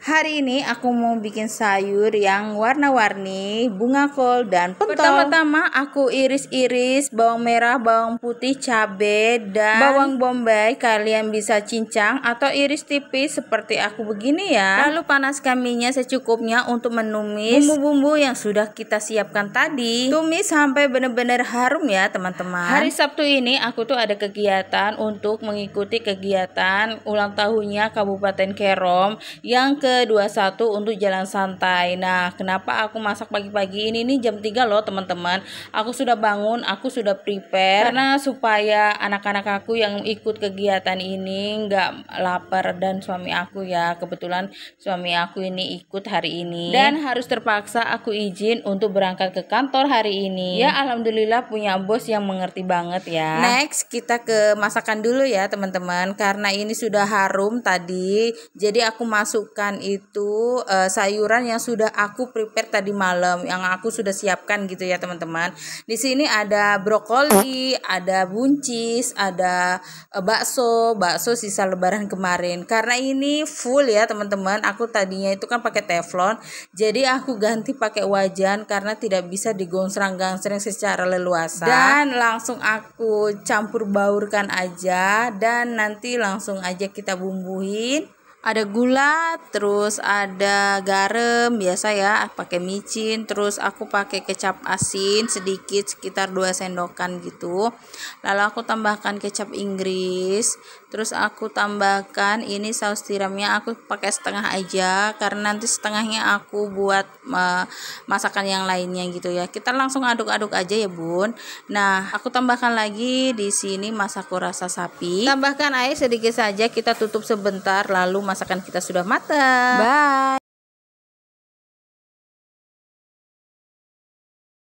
Hari ini aku mau bikin sayur yang warna-warni, bunga kol dan pentol. Pertama-tama aku iris-iris bawang merah, bawang putih, cabai dan bawang bombay. Kalian bisa cincang atau iris tipis seperti aku begini ya. Lalu panaskan minyak secukupnya untuk menumis bumbu-bumbu yang sudah kita siapkan tadi. Tumis sampai benar-benar harum ya, teman-teman. Hari Sabtu ini aku tuh ada kegiatan untuk mengikuti kegiatan ulang tahunnya Kabupaten Kerom yang ke ke-21 untuk jalan santai. Nah, kenapa aku masak pagi-pagi ini Ini jam 3 loh, teman-teman. Aku sudah bangun, aku sudah prepare karena supaya anak-anak aku yang ikut kegiatan ini nggak lapar dan suami aku ya. Kebetulan suami aku ini ikut hari ini dan harus terpaksa aku izin untuk berangkat ke kantor hari ini. Ya, alhamdulillah punya bos yang mengerti banget ya. Next, kita ke masakan dulu ya, teman-teman. Karena ini sudah harum tadi, jadi aku masukkan itu uh, sayuran yang sudah aku prepare tadi malam yang aku sudah siapkan gitu ya teman-teman. Di sini ada brokoli, ada buncis, ada uh, bakso, bakso sisa lebaran kemarin. Karena ini full ya teman-teman. Aku tadinya itu kan pakai teflon. Jadi aku ganti pakai wajan karena tidak bisa digonsrang-gangsrang secara leluasa. Dan langsung aku campur baurkan aja dan nanti langsung aja kita bumbuin ada gula terus ada garam biasa ya pakai micin terus aku pakai kecap asin sedikit sekitar 2 sendokan gitu lalu aku tambahkan kecap inggris terus aku tambahkan ini saus tiramnya aku pakai setengah aja karena nanti setengahnya aku buat masakan yang lainnya gitu ya kita langsung aduk-aduk aja ya bun nah aku tambahkan lagi di sini masako rasa sapi tambahkan air sedikit saja kita tutup sebentar lalu masakan kita sudah matang. Bye.